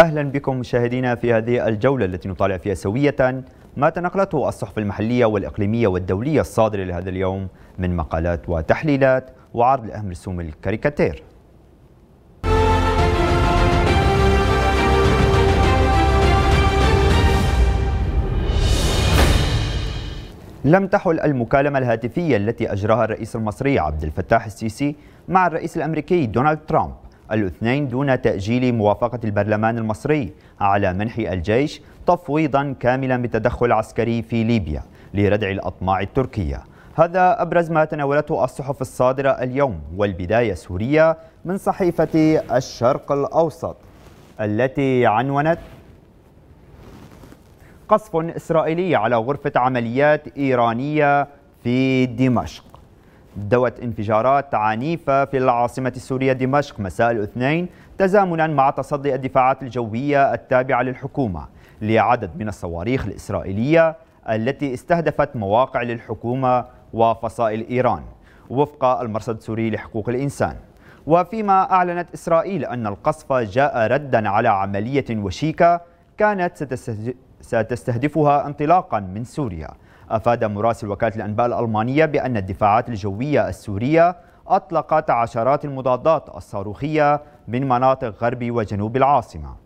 أهلا بكم مشاهدينا في هذه الجولة التي نطالع فيها سوية ما تنقلته الصحف المحلية والإقليمية والدولية الصادرة لهذا اليوم من مقالات وتحليلات وعرض لأهم رسوم الكاريكاتير لم تحل المكالمة الهاتفية التي أجراها الرئيس المصري عبد الفتاح السيسي مع الرئيس الأمريكي دونالد ترامب الاثنين دون تأجيل موافقة البرلمان المصري على منح الجيش تفويضا كاملا بالتدخل العسكري في ليبيا لردع الأطماع التركية هذا أبرز ما تناولته الصحف الصادرة اليوم والبداية سورية من صحيفة الشرق الأوسط التي عنونت قصف إسرائيلي على غرفة عمليات إيرانية في دمشق دوت انفجارات عنيفة في العاصمة السورية دمشق مساء الاثنين تزامنا مع تصدي الدفاعات الجوية التابعة للحكومة لعدد من الصواريخ الإسرائيلية التي استهدفت مواقع للحكومة وفصائل إيران وفق المرصد السوري لحقوق الإنسان وفيما أعلنت إسرائيل أن القصف جاء ردا على عملية وشيكة كانت ستستهدفها انطلاقا من سوريا أفاد مراسل وكالة الأنباء الألمانية بأن الدفاعات الجوية السورية أطلقت عشرات المضادات الصاروخية من مناطق غرب وجنوب العاصمة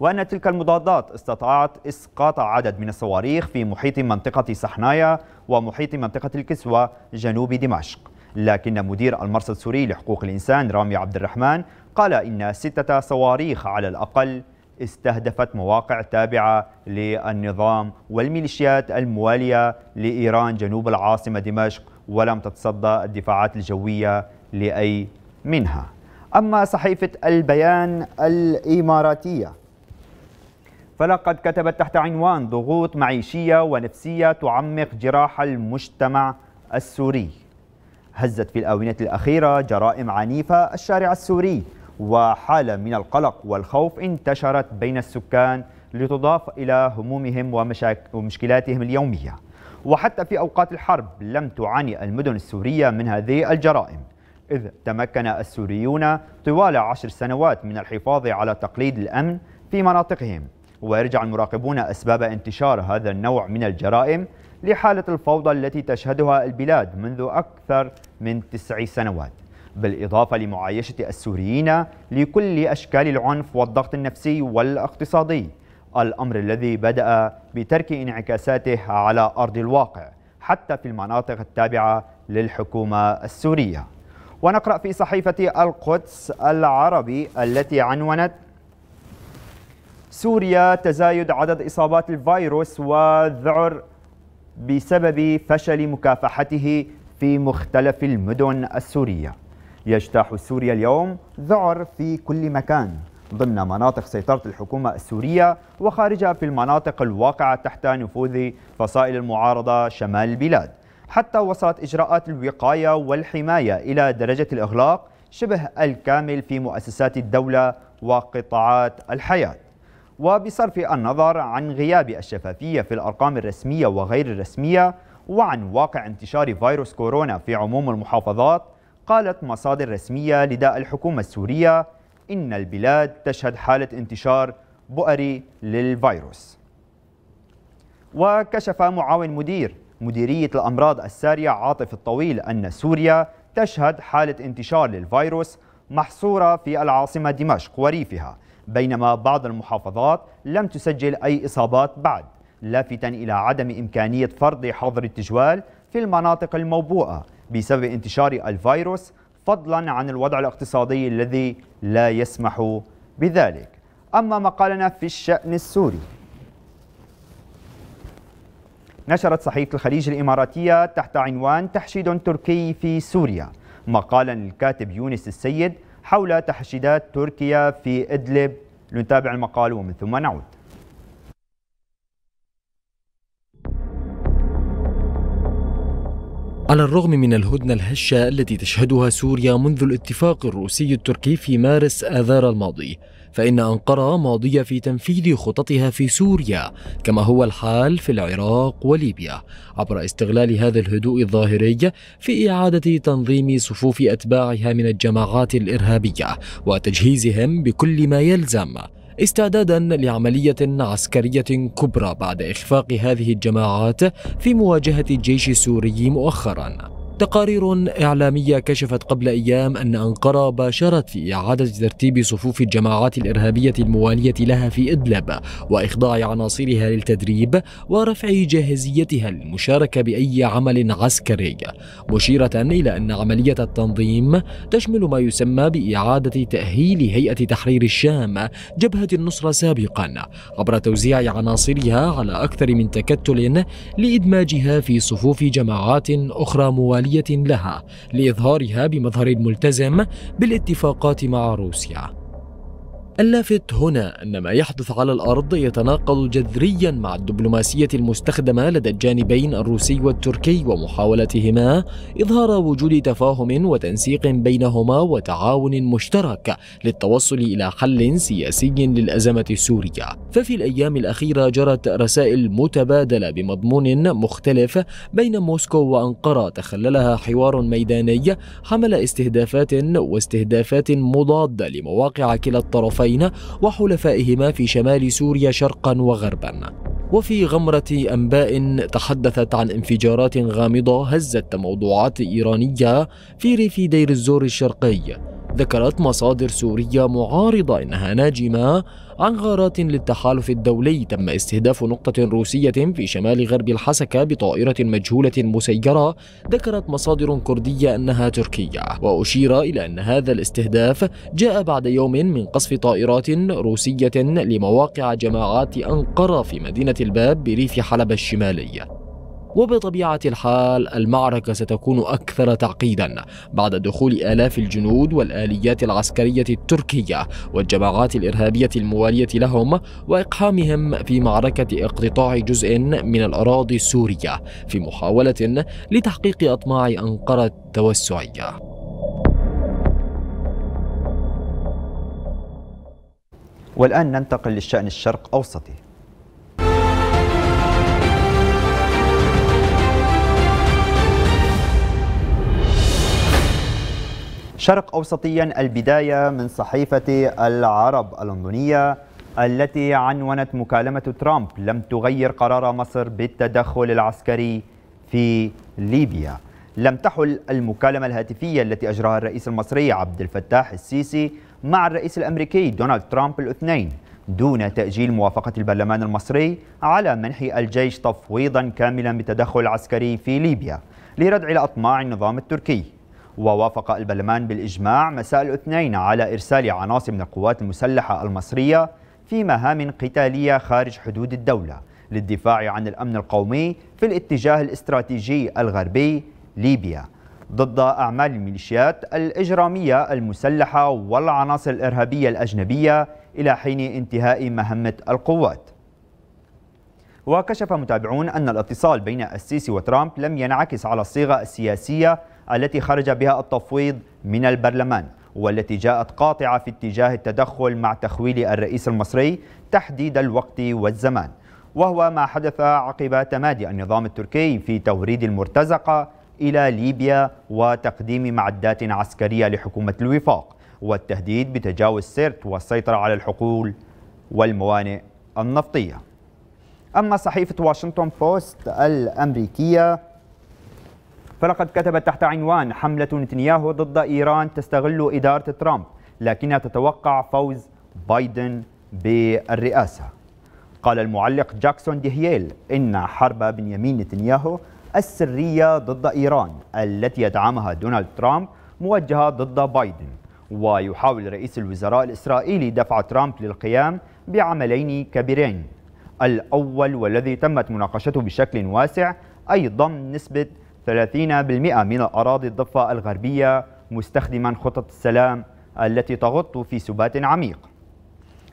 وأن تلك المضادات استطاعت إسقاط عدد من الصواريخ في محيط منطقة صحنايا ومحيط منطقة الكسوة جنوب دمشق لكن مدير المرصد السوري لحقوق الإنسان رامي عبد الرحمن قال إن ستة صواريخ على الأقل استهدفت مواقع تابعة للنظام والميليشيات الموالية لإيران جنوب العاصمة دمشق ولم تتصدى الدفاعات الجوية لأي منها أما صحيفة البيان الإماراتية فلقد كتبت تحت عنوان ضغوط معيشية ونفسية تعمق جراح المجتمع السوري هزت في الآونة الأخيرة جرائم عنيفة الشارع السوري وحالة من القلق والخوف انتشرت بين السكان لتضاف إلى همومهم ومشكلاتهم اليومية وحتى في أوقات الحرب لم تعاني المدن السورية من هذه الجرائم إذ تمكن السوريون طوال عشر سنوات من الحفاظ على تقليد الأمن في مناطقهم ويرجع المراقبون أسباب انتشار هذا النوع من الجرائم لحالة الفوضى التي تشهدها البلاد منذ أكثر من تسع سنوات بالإضافة لمعايشة السوريين لكل أشكال العنف والضغط النفسي والاقتصادي الأمر الذي بدأ بترك انعكاساته على أرض الواقع حتى في المناطق التابعة للحكومة السورية ونقرأ في صحيفة القدس العربي التي عنونت سوريا تزايد عدد إصابات الفيروس وذعر بسبب فشل مكافحته في مختلف المدن السوريه يجتاح سوريا اليوم ذعر في كل مكان ضمن مناطق سيطرة الحكومة السورية وخارجها في المناطق الواقعة تحت نفوذ فصائل المعارضة شمال البلاد حتى وصلت إجراءات الوقاية والحماية إلى درجة الإغلاق شبه الكامل في مؤسسات الدولة وقطاعات الحياة وبصرف النظر عن غياب الشفافية في الأرقام الرسمية وغير الرسمية وعن واقع انتشار فيروس كورونا في عموم المحافظات قالت مصادر رسمية لداء الحكومة السورية إن البلاد تشهد حالة انتشار بؤري للفيروس وكشف معاون مدير مديرية الأمراض السارية عاطف الطويل أن سوريا تشهد حالة انتشار للفيروس محصورة في العاصمة دمشق وريفها بينما بعض المحافظات لم تسجل أي إصابات بعد لافتا إلى عدم إمكانية فرض حظر التجوال في المناطق الموبوءة بسبب انتشار الفيروس فضلا عن الوضع الاقتصادي الذي لا يسمح بذلك أما مقالنا في الشأن السوري نشرت صحيفة الخليج الإماراتية تحت عنوان تحشيد تركي في سوريا مقالا للكاتب يونس السيد حول تحشيدات تركيا في إدلب لنتابع المقال ومن ثم نعود على الرغم من الهدنة الهشة التي تشهدها سوريا منذ الاتفاق الروسي التركي في مارس آذار الماضي فإن أنقرة ماضية في تنفيذ خططها في سوريا كما هو الحال في العراق وليبيا عبر استغلال هذا الهدوء الظاهري في إعادة تنظيم صفوف أتباعها من الجماعات الإرهابية وتجهيزهم بكل ما يلزم استعدادا لعملية عسكرية كبرى بعد إخفاق هذه الجماعات في مواجهة الجيش السوري مؤخرا تقارير إعلامية كشفت قبل أيام أن أنقرة باشرت في إعادة ترتيب صفوف الجماعات الإرهابية الموالية لها في إدلب وإخضاع عناصرها للتدريب ورفع جاهزيتها للمشاركة بأي عمل عسكري مشيرة إلى أن عملية التنظيم تشمل ما يسمى بإعادة تأهيل هيئة تحرير الشام جبهة النصرة سابقا عبر توزيع عناصرها على أكثر من تكتل لإدماجها في صفوف جماعات أخرى موالية عملية لها لإظهارها بمظهر ملتزم بالاتفاقات مع روسيا اللافت هنا أن ما يحدث على الأرض يتناقض جذريا مع الدبلوماسية المستخدمة لدى الجانبين الروسي والتركي ومحاولتهما إظهار وجود تفاهم وتنسيق بينهما وتعاون مشترك للتوصل إلى حل سياسي للأزمة السورية ففي الأيام الأخيرة جرت رسائل متبادلة بمضمون مختلف بين موسكو وأنقرة تخللها حوار ميداني حمل استهدافات واستهدافات مضادة لمواقع كلا الطرفين الطرفين وحلفائهما في شمال سوريا شرقا وغربا وفي غمرة أنباء تحدثت عن انفجارات غامضة هزت موضوعات إيرانية في ريف دير الزور الشرقي ذكرت مصادر سورية معارضة إنها ناجمة عن غارات للتحالف الدولي تم استهداف نقطة روسية في شمال غرب الحسكة بطائرة مجهولة مسيرة ذكرت مصادر كردية أنها تركية وأشير إلى أن هذا الاستهداف جاء بعد يوم من قصف طائرات روسية لمواقع جماعات أنقرة في مدينة الباب بريف حلب الشمالي وبطبيعة الحال المعركة ستكون أكثر تعقيدا بعد دخول آلاف الجنود والآليات العسكرية التركية والجماعات الإرهابية الموالية لهم وإقحامهم في معركة اقتطاع جزء من الأراضي السورية في محاولة لتحقيق أطماع أنقرة التوسعية والآن ننتقل للشأن الشرق أوسطي شرق أوسطيا البداية من صحيفة العرب اللندنية التي عنونت مكالمة ترامب لم تغير قرار مصر بالتدخل العسكري في ليبيا لم تحل المكالمة الهاتفية التي أجراها الرئيس المصري عبد الفتاح السيسي مع الرئيس الأمريكي دونالد ترامب الاثنين دون تأجيل موافقة البرلمان المصري على منح الجيش تفويضا كاملا بتدخل عسكري في ليبيا لردع الأطماع النظام التركي ووافق البرلمان بالإجماع مساء الاثنين على إرسال عناصر من القوات المسلحة المصرية في مهام قتالية خارج حدود الدولة للدفاع عن الأمن القومي في الاتجاه الاستراتيجي الغربي ليبيا ضد أعمال الميليشيات الإجرامية المسلحة والعناصر الإرهابية الأجنبية إلى حين انتهاء مهمة القوات وكشف متابعون أن الاتصال بين السيسي وترامب لم ينعكس على الصيغة السياسية التي خرج بها التفويض من البرلمان والتي جاءت قاطعة في اتجاه التدخل مع تخويل الرئيس المصري تحديد الوقت والزمان وهو ما حدث عقب تمادي النظام التركي في توريد المرتزقة إلى ليبيا وتقديم معدات عسكرية لحكومة الوفاق والتهديد بتجاوز سرت والسيطرة على الحقول والموانئ النفطية أما صحيفة واشنطن بوست الأمريكية فلقد كتبت تحت عنوان حملة نتنياهو ضد إيران تستغل إدارة ترامب لكنها تتوقع فوز بايدن بالرئاسة قال المعلق جاكسون ديهيل إن حرب بنيامين نتنياهو السرية ضد إيران التي يدعمها دونالد ترامب موجهة ضد بايدن ويحاول رئيس الوزراء الإسرائيلي دفع ترامب للقيام بعملين كبيرين الأول والذي تمت مناقشته بشكل واسع أي ضم نسبة 30% من أراضي الضفة الغربية مستخدما خطط السلام التي تغط في سبات عميق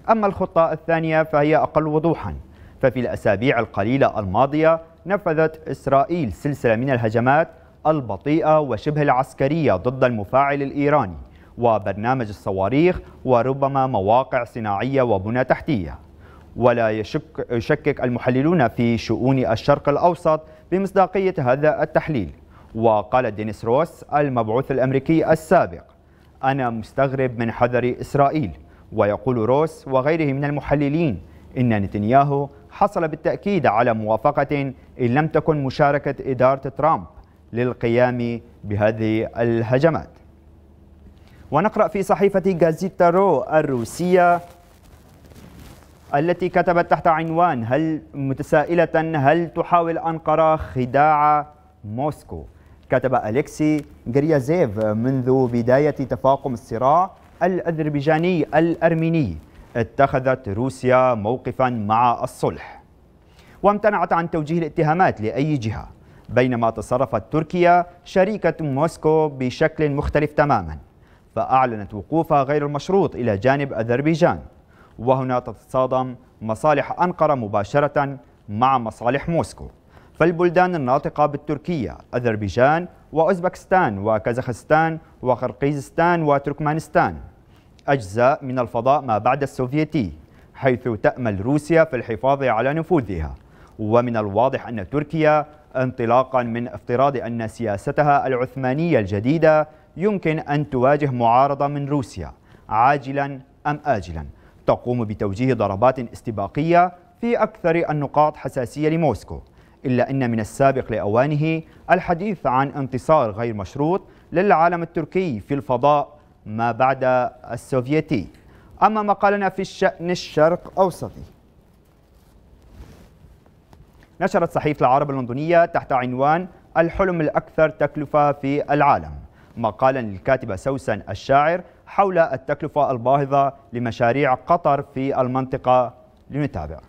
أما الخطة الثانية فهي أقل وضوحا ففي الأسابيع القليلة الماضية نفذت إسرائيل سلسلة من الهجمات البطيئة وشبه العسكرية ضد المفاعل الإيراني وبرنامج الصواريخ وربما مواقع صناعية وبنى تحتية ولا يشك يشكك المحللون في شؤون الشرق الأوسط بمصداقية هذا التحليل وقال دينيس روس المبعوث الأمريكي السابق أنا مستغرب من حذر إسرائيل ويقول روس وغيره من المحللين إن نتنياهو حصل بالتأكيد على موافقة إن لم تكن مشاركة إدارة ترامب للقيام بهذه الهجمات ونقرأ في صحيفة غازيتا رو الروسية التي كتبت تحت عنوان هل متسائلة هل تحاول أنقرة خداع موسكو كتب أليكسي جريازيف منذ بداية تفاقم الصراع الأذربيجاني الأرميني اتخذت روسيا موقفا مع الصلح وامتنعت عن توجيه الاتهامات لأي جهة بينما تصرفت تركيا شريكة موسكو بشكل مختلف تماما فأعلنت وقوفها غير المشروط إلى جانب أذربيجان وهنا تتصادم مصالح أنقرة مباشرة مع مصالح موسكو فالبلدان الناطقة بالتركية أذربيجان وأوزبكستان وكازاخستان وقرقيزستان وتركمانستان أجزاء من الفضاء ما بعد السوفيتي حيث تأمل روسيا في الحفاظ على نفوذها ومن الواضح أن تركيا انطلاقا من افتراض أن سياستها العثمانية الجديدة يمكن أن تواجه معارضة من روسيا عاجلا أم آجلا تقوم بتوجيه ضربات استباقية في أكثر النقاط حساسية لموسكو إلا أن من السابق لأوانه الحديث عن انتصار غير مشروط للعالم التركي في الفضاء ما بعد السوفيتي أما مقالنا في الشأن الشرق أوسطي نشرت صحيفة العرب اللندنية تحت عنوان الحلم الأكثر تكلفة في العالم مقالا للكاتبة سوسن الشاعر حول التكلفة الباهظة لمشاريع قطر في المنطقة لنتابع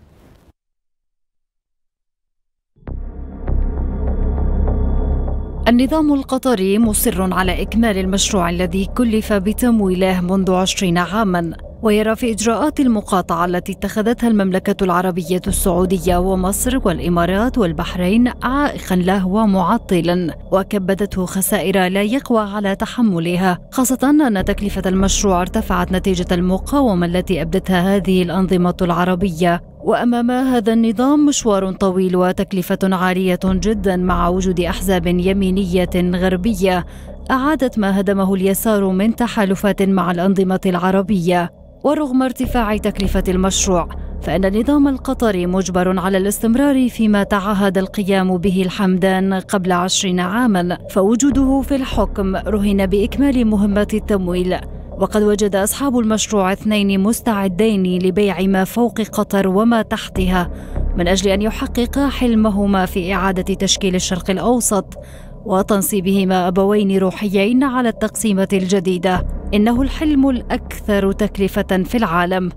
النظام القطري مصر على إكمال المشروع الذي كلف بتمويله منذ عشرين عاماً ويرى في إجراءات المقاطعة التي اتخذتها المملكة العربية السعودية ومصر والإمارات والبحرين عائقا له ومعطلا وكبدته خسائر لا يقوى على تحملها خاصة أن تكلفة المشروع ارتفعت نتيجة المقاومة التي أبدتها هذه الأنظمة العربية وامام هذا النظام مشوار طويل وتكلفه عاليه جدا مع وجود احزاب يمينيه غربيه اعادت ما هدمه اليسار من تحالفات مع الانظمه العربيه ورغم ارتفاع تكلفة المشروع فإن النظام القطري مجبر على الاستمرار فيما تعهد القيام به الحمدان قبل عشرين عاما فوجوده في الحكم رهن بإكمال مهمة التمويل وقد وجد أصحاب المشروع اثنين مستعدين لبيع ما فوق قطر وما تحتها من أجل أن يحققا حلمهما في إعادة تشكيل الشرق الأوسط وتنصيبهما أبوين روحيين على التقسيمة الجديدة إنه الحلم الأكثر تكلفة في العالم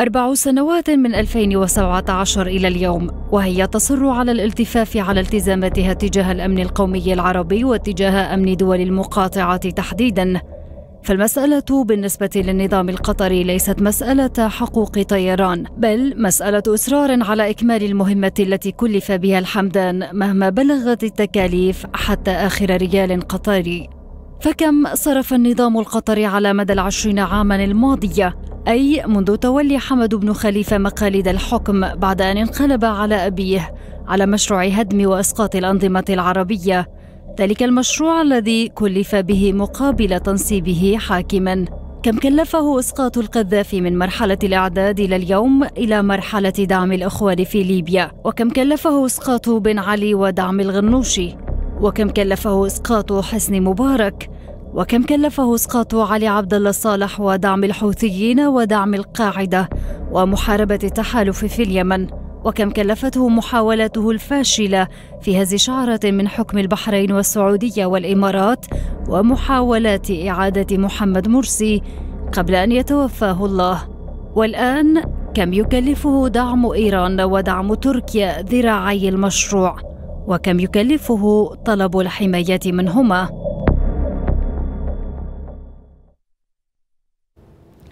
أربع سنوات من 2017 إلى اليوم وهي تصر على الالتفاف على التزاماتها تجاه الأمن القومي العربي واتجاه أمن دول المقاطعة تحديداً فالمسألة بالنسبة للنظام القطري ليست مسألة حقوق طيران، بل مسألة إصرار على إكمال المهمة التي كلف بها الحمدان مهما بلغت التكاليف حتى آخر ريال قطري. فكم صرف النظام القطري على مدى العشرين عاما الماضية؟ أي منذ تولي حمد بن خليفة مقاليد الحكم بعد أن انقلب على أبيه على مشروع هدم وإسقاط الأنظمة العربية ذلك المشروع الذي كلف به مقابل تنصيبه حاكما كم كلفه اسقاط القذافي من مرحله الاعداد الى اليوم الى مرحله دعم الاخوان في ليبيا وكم كلفه اسقاط بن علي ودعم الغنوشي وكم كلفه اسقاط حسني مبارك وكم كلفه اسقاط علي عبد الله صالح ودعم الحوثيين ودعم القاعده ومحاربه التحالف في اليمن وكم كلفته محاولته الفاشلة في هز شعرة من حكم البحرين والسعودية والإمارات ومحاولات إعادة محمد مرسي قبل أن يتوفاه الله والآن كم يكلفه دعم إيران ودعم تركيا ذراعي المشروع وكم يكلفه طلب الحماية منهما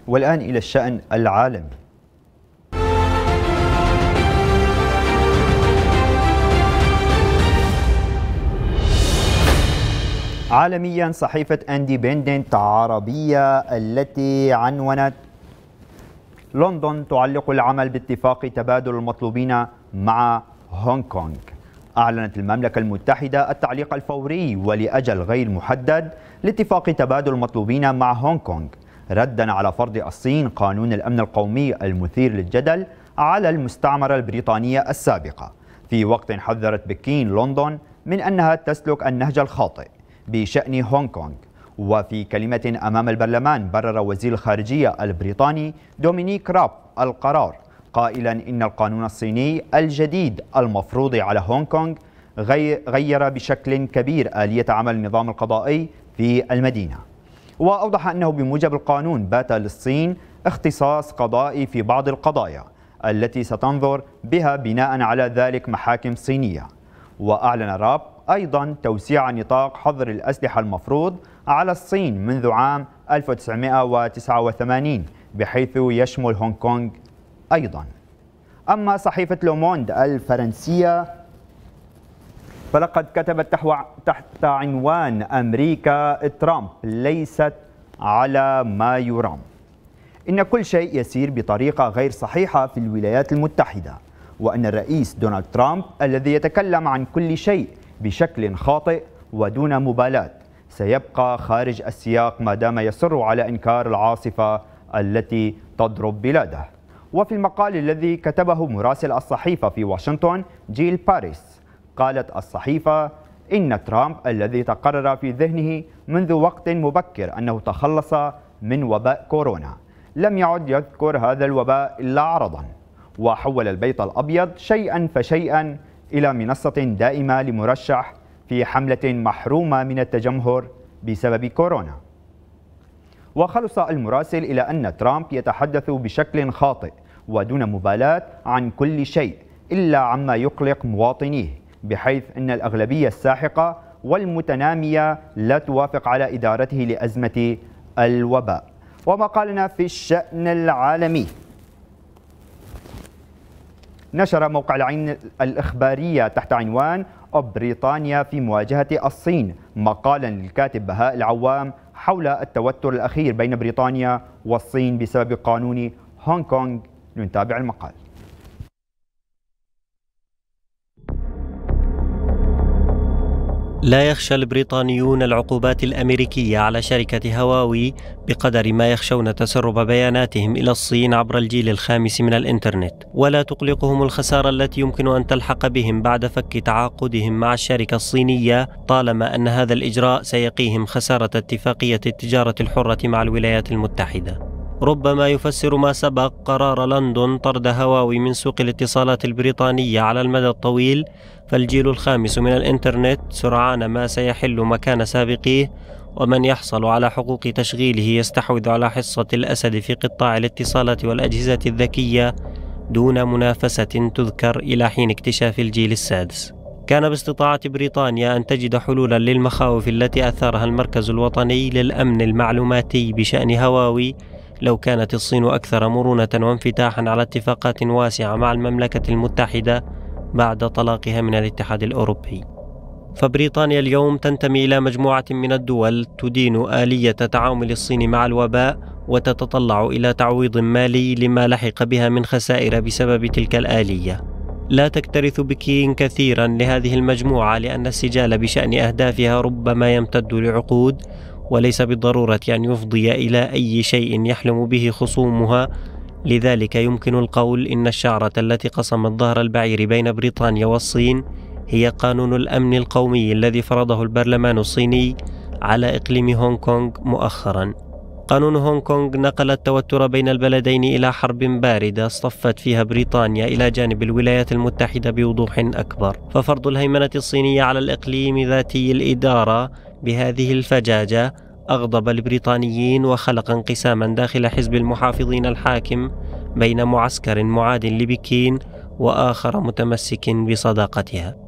والآن إلى الشأن العالمي عالميا صحيفة اندبندنت عربية التي عنونت لندن تعلق العمل باتفاق تبادل المطلوبين مع هونغ كونغ أعلنت المملكة المتحدة التعليق الفوري ولأجل غير محدد لاتفاق تبادل المطلوبين مع هونغ كونغ ردا على فرض الصين قانون الأمن القومي المثير للجدل على المستعمرة البريطانية السابقة في وقت حذرت بكين لندن من أنها تسلك النهج الخاطئ بشأن هونغ كونغ وفي كلمة أمام البرلمان برر وزير الخارجية البريطاني دومينيك راب القرار قائلا إن القانون الصيني الجديد المفروض على هونغ كونغ غير بشكل كبير آلية عمل النظام القضائي في المدينة وأوضح أنه بموجب القانون بات للصين اختصاص قضائي في بعض القضايا التي ستنظر بها بناء على ذلك محاكم صينية وأعلن راب أيضا توسيع نطاق حظر الأسلحة المفروض على الصين منذ عام 1989 بحيث يشمل هونغ كونغ أيضا أما صحيفة لوموند الفرنسية فلقد كتبت تحت عنوان أمريكا ترامب ليست على ما يرام إن كل شيء يسير بطريقة غير صحيحة في الولايات المتحدة وأن الرئيس دونالد ترامب الذي يتكلم عن كل شيء بشكل خاطئ ودون مبالاة سيبقى خارج السياق ما دام يصر على إنكار العاصفة التي تضرب بلاده وفي المقال الذي كتبه مراسل الصحيفة في واشنطن جيل باريس قالت الصحيفة إن ترامب الذي تقرر في ذهنه منذ وقت مبكر أنه تخلص من وباء كورونا لم يعد يذكر هذا الوباء إلا عرضا وحول البيت الأبيض شيئا فشيئا إلى منصة دائمة لمرشح في حملة محرومة من التجمهر بسبب كورونا وخلص المراسل إلى أن ترامب يتحدث بشكل خاطئ ودون مبالاة عن كل شيء إلا عما يقلق مواطنيه بحيث أن الأغلبية الساحقة والمتنامية لا توافق على إدارته لأزمة الوباء ومقالنا في الشأن العالمي نشر موقع العين الإخبارية تحت عنوان بريطانيا في مواجهة الصين مقالا للكاتب بهاء العوام حول التوتر الأخير بين بريطانيا والصين بسبب قانون هونغ كونغ لنتابع المقال لا يخشى البريطانيون العقوبات الامريكيه على شركه هواوي بقدر ما يخشون تسرب بياناتهم الى الصين عبر الجيل الخامس من الانترنت، ولا تقلقهم الخساره التي يمكن ان تلحق بهم بعد فك تعاقدهم مع الشركه الصينيه طالما ان هذا الاجراء سيقيهم خساره اتفاقيه التجاره الحره مع الولايات المتحده. ربما يفسر ما سبق قرار لندن طرد هواوي من سوق الاتصالات البريطانية على المدى الطويل فالجيل الخامس من الإنترنت سرعان ما سيحل مكان سابقيه ومن يحصل على حقوق تشغيله يستحوذ على حصة الأسد في قطاع الاتصالات والأجهزة الذكية دون منافسة تذكر إلى حين اكتشاف الجيل السادس. كان باستطاعة بريطانيا أن تجد حلولا للمخاوف التي أثارها المركز الوطني للأمن المعلوماتي بشأن هواوي لو كانت الصين أكثر مرونة وانفتاحا على اتفاقات واسعة مع المملكة المتحدة بعد طلاقها من الاتحاد الأوروبي. فبريطانيا اليوم تنتمي إلى مجموعة من الدول تدين آلية تعامل الصين مع الوباء وتتطلع إلى تعويض مالي لما لحق بها من خسائر بسبب تلك الآلية. لا تكترث بكين كثيرا لهذه المجموعة لأن السجال بشأن أهدافها ربما يمتد لعقود وليس بالضرورة أن يفضي إلى أي شيء يحلم به خصومها لذلك يمكن القول إن الشعرة التي قسمت ظهر البعير بين بريطانيا والصين هي قانون الأمن القومي الذي فرضه البرلمان الصيني على إقليم هونغ كونغ مؤخرا قانون هونغ كونغ نقل التوتر بين البلدين إلى حرب باردة اصطفت فيها بريطانيا إلى جانب الولايات المتحدة بوضوح أكبر ففرض الهيمنة الصينية على الإقليم ذاتي الإدارة بهذه الفجاجة أغضب البريطانيين وخلق انقساما داخل حزب المحافظين الحاكم بين معسكر معاد لبكين وآخر متمسك بصداقتها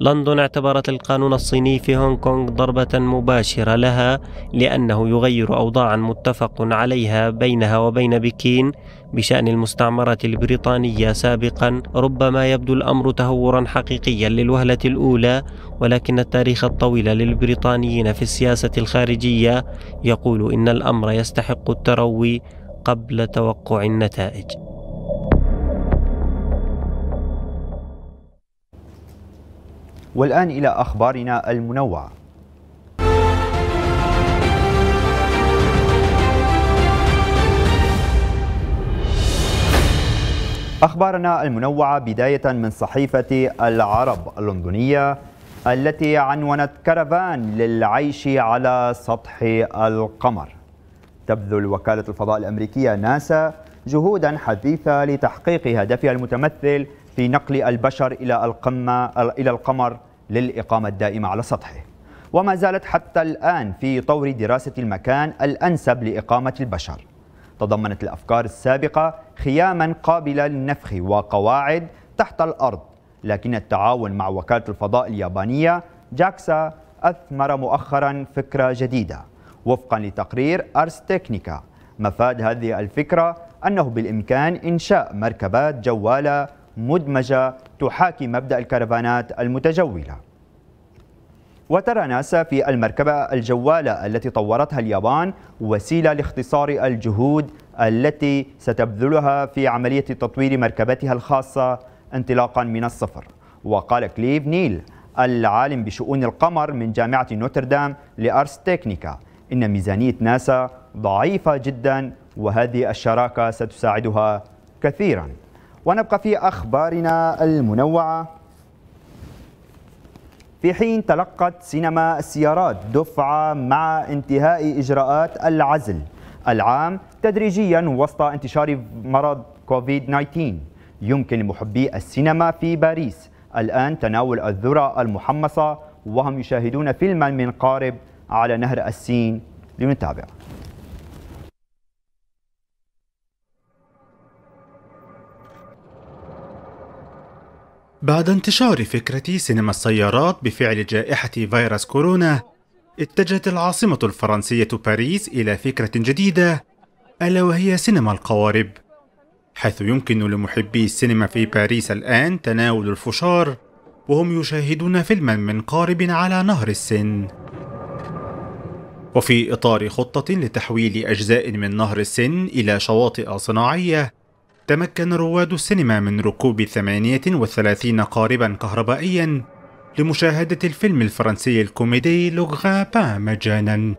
لندن اعتبرت القانون الصيني في هونغ كونغ ضربة مباشرة لها لأنه يغير أوضاعا متفق عليها بينها وبين بكين بشأن المستعمرة البريطانية سابقا ربما يبدو الأمر تهورا حقيقيا للوهلة الأولى ولكن التاريخ الطويل للبريطانيين في السياسة الخارجية يقول إن الأمر يستحق التروي قبل توقع النتائج والآن إلى أخبارنا المنوعة أخبارنا المنوعة بداية من صحيفة العرب اللندنية التي عنونت كرفان للعيش على سطح القمر تبذل وكالة الفضاء الأمريكية ناسا جهودا حثيثة لتحقيق هدفها المتمثل في نقل البشر إلى القمة إلى القمر للإقامة الدائمة على سطحه وما زالت حتى الآن في طور دراسة المكان الأنسب لإقامة البشر تضمنت الأفكار السابقة خياما قابلة للنفخ وقواعد تحت الأرض لكن التعاون مع وكالة الفضاء اليابانية جاكسا أثمر مؤخرا فكرة جديدة وفقا لتقرير أرس تكنيكا مفاد هذه الفكرة أنه بالإمكان إنشاء مركبات جوالة مدمجة تحاكي مبدأ الكرفانات المتجولة وترى ناسا في المركبة الجوالة التي طورتها اليابان وسيلة لاختصار الجهود التي ستبذلها في عملية تطوير مركبتها الخاصة انطلاقا من الصفر وقال كليف نيل العالم بشؤون القمر من جامعة نوتردام لأرس تكنيكا إن ميزانية ناسا ضعيفة جدا وهذه الشراكة ستساعدها كثيراً ونبقى في أخبارنا المنوعة في حين تلقت سينما السيارات دفعة مع انتهاء إجراءات العزل العام تدريجيا وسط انتشار مرض كوفيد-19 يمكن لمحبي السينما في باريس الآن تناول الذرة المحمصة وهم يشاهدون فيلما من قارب على نهر السين لنتابع بعد انتشار فكرة سينما السيارات بفعل جائحة فيروس كورونا اتجهت العاصمة الفرنسية باريس إلى فكرة جديدة ألا وهي سينما القوارب حيث يمكن لمحبي السينما في باريس الآن تناول الفشار وهم يشاهدون فيلما من قارب على نهر السن وفي إطار خطة لتحويل أجزاء من نهر السن إلى شواطئ صناعية تمكن رواد السينما من ركوب 38 قاربا كهربائيا لمشاهدة الفيلم الفرنسي الكوميدي لوغابا مجانا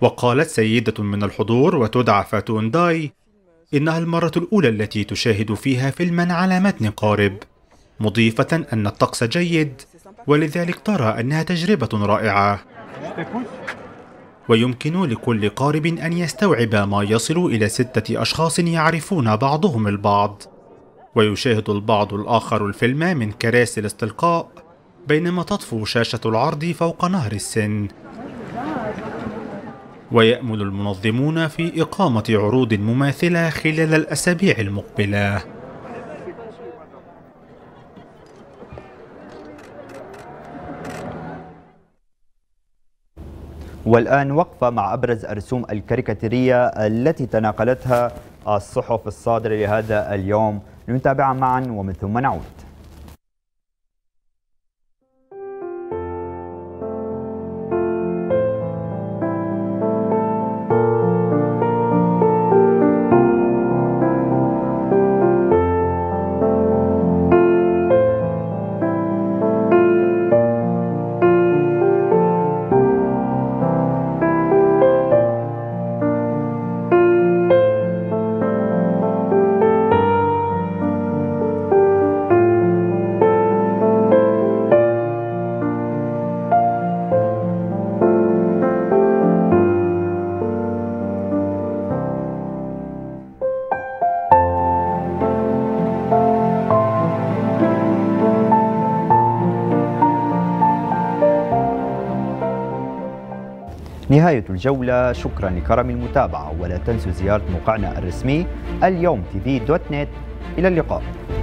وقالت سيدة من الحضور وتدعى فاتون داي إنها المرة الأولى التي تشاهد فيها فيلما على متن قارب مضيفة أن الطقس جيد ولذلك ترى أنها تجربة رائعة ويمكن لكل قارب أن يستوعب ما يصل إلى ستة أشخاص يعرفون بعضهم البعض ويشاهد البعض الآخر الفيلم من كراسي الاستلقاء بينما تطفو شاشة العرض فوق نهر السن ويأمل المنظمون في إقامة عروض مماثلة خلال الأسابيع المقبلة والآن وقفة مع أبرز الرسوم الكاريكاتيرية التي تناقلتها الصحف الصادرة لهذا اليوم لنتابعها معا ومن ثم نعود نهاية الجولة شكرا لكرم المتابعة ولا تنسوا زيارة موقعنا الرسمي اليوم تي في دوت نت إلى اللقاء